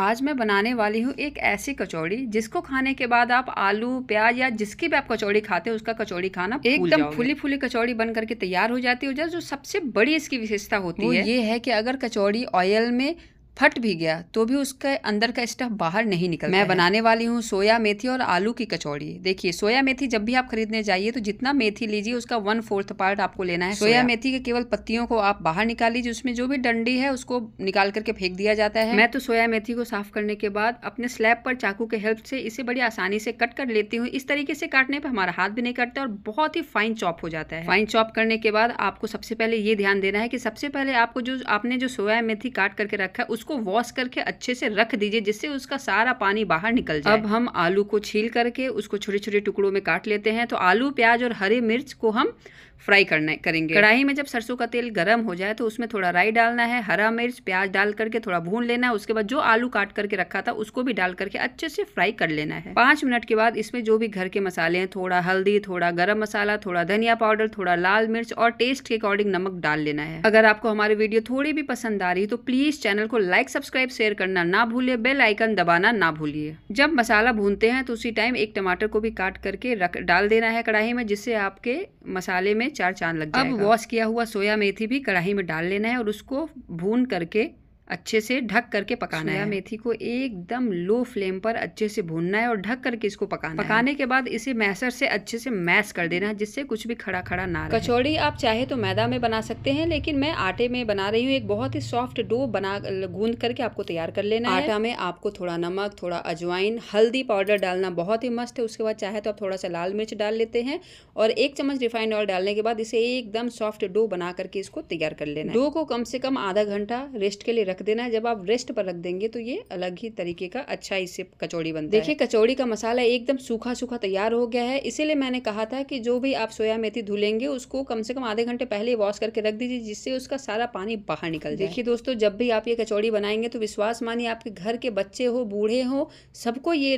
आज मैं बनाने वाली हूँ एक ऐसी कचौड़ी जिसको खाने के बाद आप आलू प्याज या जिसकी भी आप कचौड़ी खाते हैं उसका कचौड़ी खाना एकदम फुली फुली कचौड़ी बन करके तैयार हो जाती है जो सबसे बड़ी इसकी विशेषता होती है ये है कि अगर कचौड़ी ऑयल में फट भी गया तो भी उसके अंदर का स्टफ बाहर नहीं निकल मैं बनाने वाली हूँ सोया मेथी और आलू की कचौड़ी देखिए सोया मेथी जब भी आप खरीदने जाइए तो जितना मेथी लीजिए उसका वन फोर्थ पार्ट आपको लेना है सोया, सोया मेथी के केवल पत्तियों को आप बाहर निकाल लीजिए उसमें जो भी डंडी है उसको निकाल करके फेंक दिया जाता है मैं तो सोया मेथी को साफ करने के बाद अपने स्लैब पर चाकू के हेल्प से इसे बड़ी आसानी से कट कर लेती हूँ इस तरीके से काटने पर हमारा हाथ भी नहीं कटता और बहुत ही फाइन चॉप हो जाता है फाइन चॉप करने के बाद आपको सबसे पहले ये ध्यान देना है की सबसे पहले आपको जो आपने जो सोया मेथी काट करके रखा है उसको वॉश करके अच्छे से रख दीजिए जिससे उसका सारा पानी बाहर निकल जाए अब हम आलू को छील करके उसको छोटे छोटे टुकड़ों में काट लेते हैं तो आलू प्याज और हरी मिर्च को हम फ्राई करना करेंगे कढ़ाई में जब सरसों का तेल गर्म हो जाए तो उसमें थोड़ा राई डालना है हरा मिर्च प्याज डाल करके थोड़ा भून लेना है उसके बाद जो आलू काट करके रखा था उसको भी डाल करके अच्छे से फ्राई कर लेना है पांच मिनट के बाद इसमें जो भी घर के मसाले हैं थोड़ा हल्दी थोड़ा गर्म मसाला थोड़ा धनिया पाउडर थोड़ा लाल मिर्च और टेस्ट के अकॉर्डिंग नमक डाल लेना है अगर आपको हमारी वीडियो थोड़ी भी पसंद आ रही तो प्लीज चैनल को लाइक सब्सक्राइब शेयर करना ना भूलिए बेल आइकन दबाना ना भूलिए जब मसाला भूनते हैं तो उसी टाइम एक टमाटर को भी काट करके रख डाल देना है कढ़ाई में जिससे आपके मसाले में चार चांद लग जाएगा अब वॉश किया हुआ सोया मेथी भी कढ़ाई में डाल लेना है और उसको भून करके अच्छे से ढक करके पकाना है मेथी को एकदम लो फ्लेम पर अच्छे से भूनना है और ढक करके इसको पकाना पकाने है। के बाद इसे मैसर से अच्छे से मैश कर देना है जिससे कुछ भी खड़ा खड़ा ना रहे कचौड़ी आप चाहे तो मैदा में बना सकते हैं लेकिन मैं आटे में बना रही हूँ एक बहुत ही सॉफ्ट डो बना गूंद करके आपको तैयार कर लेना है आटा में आपको थोड़ा नमक थोड़ा अजवाइन हल्दी पाउडर डालना बहुत ही मस्त है उसके बाद चाहे तो आप थोड़ा सा लाल मिर्च डाल लेते हैं और एक चम्मच रिफाइंड ऑयल डालने के बाद इसे एकदम सॉफ्ट डो बना करके इसको तैयार कर लेना डो को कम से कम आधा घंटा रेस्ट के लिए रख देना जब आप रेस्ट पर रख देंगे तो ये अलग ही तरीके का अच्छा इससे कचौड़ी बनता है देखिए कचौड़ी का मसाला एकदम सूखा सूखा तैयार हो गया है इसीलिए मैंने कहा था कि जो भी आप सोया मेथी धुलेंगे उसको कम से कम आधे घंटे पहले वॉश करके रख दीजिए जिससे उसका सारा पानी बाहर निकल जाए देखिए दोस्तों जब भी आप ये कचौड़ी बनाएंगे तो विश्वास मानिए आपके घर के बच्चे हो बूढ़े हो सबको ये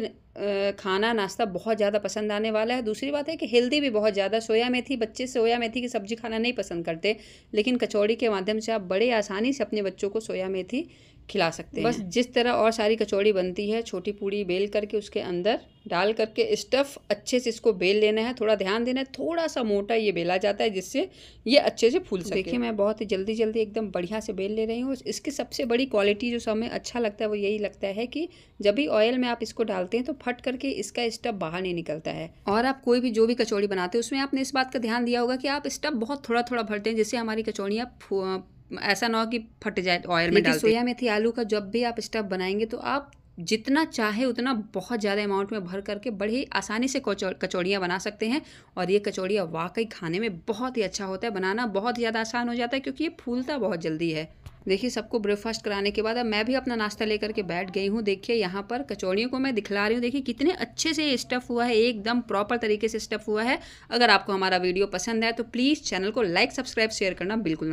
खाना नाश्ता बहुत ज़्यादा पसंद आने वाला है दूसरी बात है कि हेल्दी भी बहुत ज़्यादा सोया मेथी बच्चे सोया मेथी की सब्ज़ी खाना नहीं पसंद करते लेकिन कचौड़ी के माध्यम से आप बड़े आसानी से अपने बच्चों को सोया मेथी खिला सकते हैं बस जिस तरह और सारी कचौड़ी बनती है छोटी पूड़ी बेल करके उसके अंदर डाल करके स्टफ़ अच्छे से इसको बेल लेना है थोड़ा ध्यान देना है थोड़ा सा मोटा ये बेला जाता है जिससे ये अच्छे से फूल सके देखिए मैं बहुत ही जल्दी जल्दी एकदम बढ़िया से बेल ले रही हूँ इसकी सबसे बड़ी क्वालिटी जो हमें अच्छा लगता है वो यही लगता है कि जब भी ऑयल में आप इसको डालते हैं तो फट करके इसका स्टफ़ बाहर नहीं निकलता है और आप कोई भी जो भी कचौड़ी बनाते हैं उसमें आपने इस बात का ध्यान दिया होगा कि आप स्टफ़ बहुत थोड़ा थोड़ा भरते हैं जिससे हमारी कचौड़ियाँ ऐसा ना हो कि फट जाए ऑयल में डाल सोया मेथी आलू का जब भी आप स्टफ बनाएंगे तो आप जितना चाहे उतना बहुत ज़्यादा अमाउंट में भर करके बड़ी आसानी से कचौड़ियाँ बना सकते हैं और ये कचौड़ियाँ वाकई खाने में बहुत ही अच्छा होता है बनाना बहुत ज़्यादा आसान हो जाता है क्योंकि ये फूलता बहुत जल्दी है देखिए सबको ब्रेकफास्ट कराने के बाद अब मैं भी अपना नाश्ता लेकर के बैठ गई हूँ देखिए यहाँ पर कचौड़ियों को मैं दिखला रही हूँ देखिए कितने अच्छे से ये स्टफ़ हुआ है एकदम प्रॉपर तरीके से स्टफ़ हुआ है अगर आपको हमारा वीडियो पसंद है तो प्लीज़ चैनल को लाइक सब्सक्राइब शेयर करना बिल्कुल